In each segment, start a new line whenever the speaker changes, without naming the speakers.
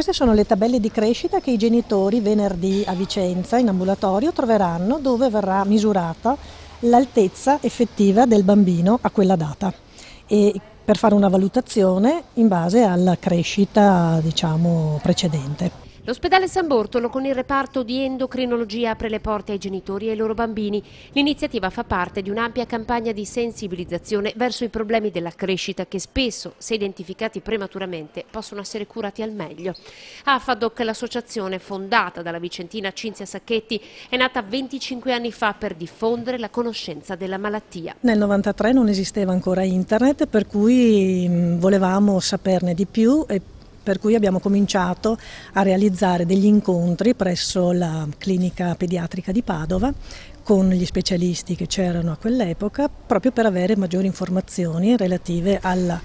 Queste sono le tabelle di crescita che i genitori venerdì a Vicenza in ambulatorio troveranno dove verrà misurata l'altezza effettiva del bambino a quella data e per fare una valutazione in base alla crescita diciamo, precedente.
L'ospedale San Bortolo con il reparto di endocrinologia apre le porte ai genitori e ai loro bambini. L'iniziativa fa parte di un'ampia campagna di sensibilizzazione verso i problemi della crescita che spesso, se identificati prematuramente, possono essere curati al meglio. AFADOC, l'associazione fondata dalla vicentina Cinzia Sacchetti, è nata 25 anni fa per diffondere la conoscenza della malattia.
Nel 1993 non esisteva ancora internet, per cui mm, volevamo saperne di più e per cui abbiamo cominciato a realizzare degli incontri presso la clinica pediatrica di Padova con gli specialisti che c'erano a quell'epoca proprio per avere maggiori informazioni relative alla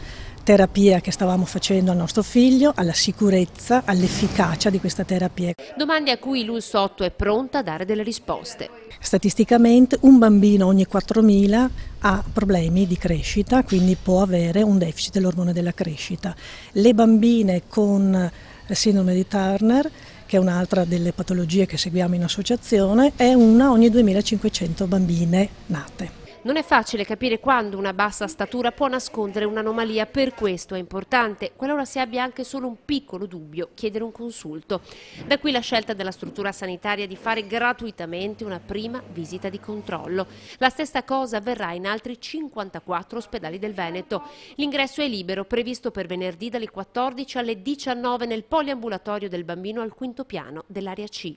terapia che stavamo facendo al nostro figlio, alla sicurezza, all'efficacia di questa terapia.
Domande a cui l'UNSOTTO è pronta a dare delle risposte.
Statisticamente un bambino ogni 4.000 ha problemi di crescita, quindi può avere un deficit dell'ormone della crescita. Le bambine con eh, sindrome di Turner che è un'altra delle patologie che seguiamo in associazione, è una ogni 2500 bambine nate.
Non è facile capire quando una bassa statura può nascondere un'anomalia, per questo è importante, qualora si abbia anche solo un piccolo dubbio, chiedere un consulto. Da qui la scelta della struttura sanitaria di fare gratuitamente una prima visita di controllo. La stessa cosa avverrà in altri 54 ospedali del Veneto. L'ingresso è libero, previsto per venerdì dalle 14 alle 19 nel poliambulatorio del bambino al quinto piano dell'area C.